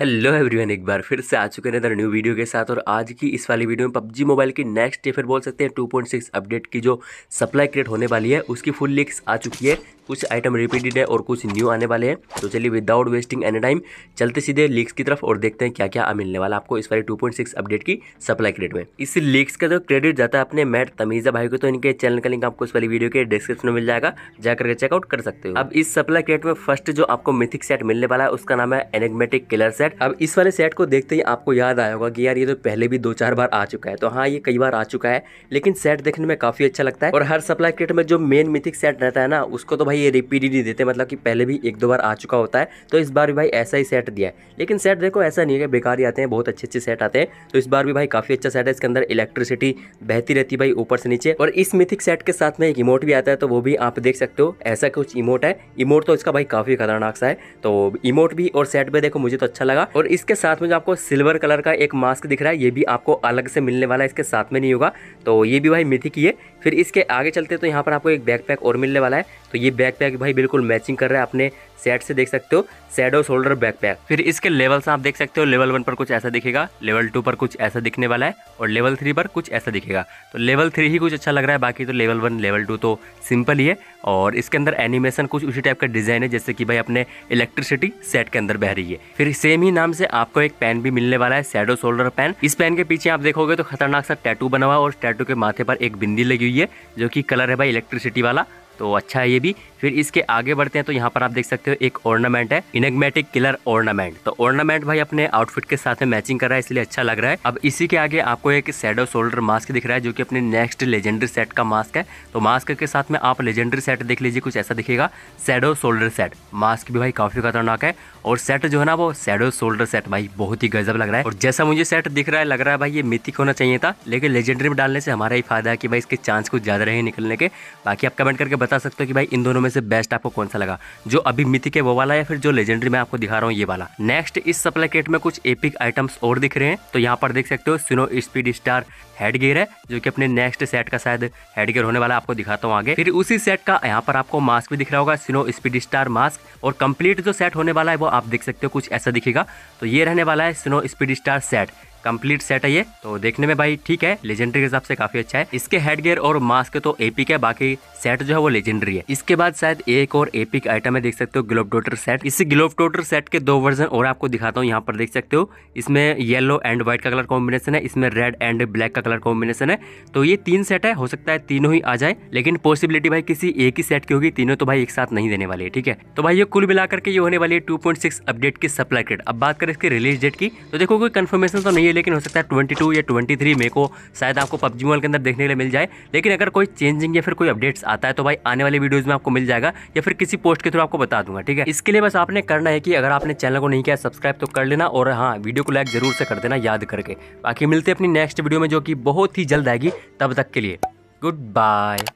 hello everyone एक बार फिर से आ चुके हैं इधर न्यू वीडियो के साथ और आज की इस वाली वीडियो में पबजी मोबाइल की नेक्स्ट या फिर बोल सकते हैं 2.6 अपडेट की जो सप्लाई क्रिएट होने वाली है उसकी फुल लीक्स आ चुकी है कुछ आइटम रिपीटेड है और कुछ न्यू आने वाले हैं तो चलिए विदाउट वेस्टिंग एनी टाइम चलते सीधे लीक्स की तरफ और देखते हैं क्या क्या मिलने वाला आपको इस वाली 2.6 अपडेट की सप्लाई क्रेडिट में इस लीक्स का जो क्रेडिट जाता है अपने मैट तमीजा भाई को तो इनके चैनल का लिंक आपको इस वाली वीडियो के डिस्क्रिप्शन में मिल जाएगा जाकर चेकआउट कर सकते हो अब इस सप्लाई क्रेडिट में फर्स्ट जो आपको मिथिक सेट मिलने वाला है उसका नाम है एनेगमेटिक किलर सेट सेट अब इस वाले सेट को देखते ही आपको याद आया होगा कि यार ये तो पहले भी दो चार बार आ चुका है तो हाँ ये कई बार आ चुका है लेकिन सेट देखने में काफी अच्छा लगता है और हर सप्लाई किट में जो मेन मिथिक सेट रहता है ना उसको तो भाई ये रिपीट ही नहीं देते मतलब कि पहले भी एक दो बार आ चुका होता है तो इस बार भी भाई ऐसा ही सेट दिया है लेकिन सेट देखो ऐसा नहीं है कि बेकार ही आते हैं बहुत अच्छे अच्छे सेट आते हैं तो इस बार भी भाई काफी अच्छा सेट है इसके अंदर इलेक्ट्रिसिटी बहती रहती है भाई ऊपर से नीचे और इस मिथिक सेट के साथ में एक इमोट भी आता है तो वो भी आप देख सकते हो ऐसा कुछ इमोट है इमोट तो इसका भाई काफी खतरनाक सा है तो इमोट भी और सेट भी देखो मुझे तो अच्छा लगा जाएगा और इसके साथ में जो आपको सिल्वर कलर का एक मास्क दिख रहा है ये भी आपको अलग से मिलने वाला है इसके साथ में नहीं होगा तो ये भी भाई मिथी की है फिर इसके आगे चलते तो यहाँ पर आपको एक बैकपैक और मिलने वाला है तो ये बैकपैक भाई बिल्कुल मैचिंग कर रहा है अपने सेट से देख सकते हो सैडो शोल्डर बैक पैक फिर इसके लेवल से आप देख सकते हो लेवल वन पर कुछ ऐसा दिखेगा लेवल टू पर कुछ ऐसा दिखने वाला है और लेवल थ्री पर कुछ ऐसा दिखेगा तो लेवल थ्री ही कुछ अच्छा लग रहा है बाकी तो लेवल वन लेवल टू तो सिंपल ही है और इसके अंदर एनिमेशन कुछ उसी टाइप का डिज़ाइन है जैसे कि भाई अपने इलेक्ट्रिसिटी सेट के अंदर बह रही है फिर सेम ही नाम से आपको एक पेन भी मिलने वाला है सैडो शोल्डर पेन इस पेन के पीछे आप देखोगे तो खतरनाक सा टैटू बना हुआ और टैटू के माथे पर एक बिंदी लगी हुई है जो की कलर है भाई इलेक्ट्रिसिटी वाला तो अच्छा है ये भी फिर इसके आगे बढ़ते हैं तो यहाँ पर आप देख सकते हो एक ऑर्नामेंट है इनेगमेटिक किलर ऑर्नामेंट तो ऑर्नामेंट भाई अपने आउटफिट के साथ में मैचिंग कर रहा है इसलिए अच्छा लग रहा है अब इसी के आगे आपको एक सैडो शोल्डर मास्क दिख रहा है जो कि अपने नेक्स्ट लेजेंडरी सेट का मास्क है तो मास्क के साथ में आप लेजेंडरी सेट देख लीजिए कुछ ऐसा दिखेगा सैडो शोल्डर सेट मास्क भी भाई काफी खतरनाक है और सेट जो है ना वो सैडो शोल्डर सेट भाई बहुत ही गजब लग रहा है और जैसा मुझे सेट दिख रहा है लग रहा है भाई ये मिथिक होना चाहिए था लेकिन लेजेंडरी में डालने से हमारा ही फायदा है कि भाई इसके चांस कुछ ज्यादा रहे निकलने के बाकी आप कमेंट करके बता सकते हो कि भाई इन दोनों में से बेस्ट आपको कौन सा लगा जो अभी मिथिक के वो वाला या फिर जो लेजेंडरी मैं आपको दिखा रहा हूँ ये वाला नेक्स्ट इस सप्लाई किट में कुछ एपिक आइटम्स और दिख रहे हैं तो यहाँ पर देख सकते हो सुनो स्पीड स्टार हेड गियर है जो कि अपने नेक्स्ट सेट का शायद हेड गियर होने वाला आपको दिखाता हूँ आगे फिर उसी सेट का यहाँ पर आपको मास्क भी दिख रहा होगा सिनो स्पीड स्टार मास्क और कंप्लीट जो सेट होने वाला है वो आप देख सकते हो कुछ ऐसा दिखेगा तो ये रहने वाला है Sino speed star set complete set है ये तो देखने में भाई ठीक है लेजेंडरी के हिसाब से काफी अच्छा है इसके हेड गेयर और मास्क तो एपिक है बाकी सेट जो है वो लेजेंडरी है इसके बाद शायद एक और एपिक आइटम है देख सकते हो ग्लोब डोटर सेट इस ग्लोब डोटर सेट के दो वर्जन और आपको दिखाता हूँ यहाँ पर देख सकते हो इसमें येलो एंड व्हाइट का कलर कॉम्बिनेशन है इसमें रेड एंड ब्लैक का कलर कॉम्बिनेशन है तो ये तीन सेट है हो सकता है तीनों ही आ जाए लेकिन पॉसिबिलिटी भाई किसी एक ही सेट की होगी तीनों तो भाई एक साथ नहीं देने वाली है ठीक है तो भाई ये कुल मिलाकर के ये होने वाली है टू अपडेट की सप्लाई डेट अब बात करें इसके रिलीज डेट की तो देखो कोई कन्फर्मेशन तो नहीं है लेकिन हो सकता है ट्वेंटी टू या ट्वेंटी थ्री मे को शायद आपको पब्जी मोबाइल के अंदर देखने के लिए मिल जाए लेकिन अगर कोई चेंजिंग या फिर कोई अपडेट्स आता है तो भाई आने वाली वीडियोज़ में आपको मिल जाएगा या फिर किसी पोस्ट के थ्रू आपको बता दूंगा ठीक है इसके लिए बस आपने करना है कि अगर आपने चैनल को नहीं किया सब्सक्राइब तो कर लेना और हाँ वीडियो को लाइक जरूर से कर देना याद करके बाकी मिलते अपनी नेक्स्ट वीडियो में जो कि बहुत ही जल्द आएगी तब तक के लिए गुड बाय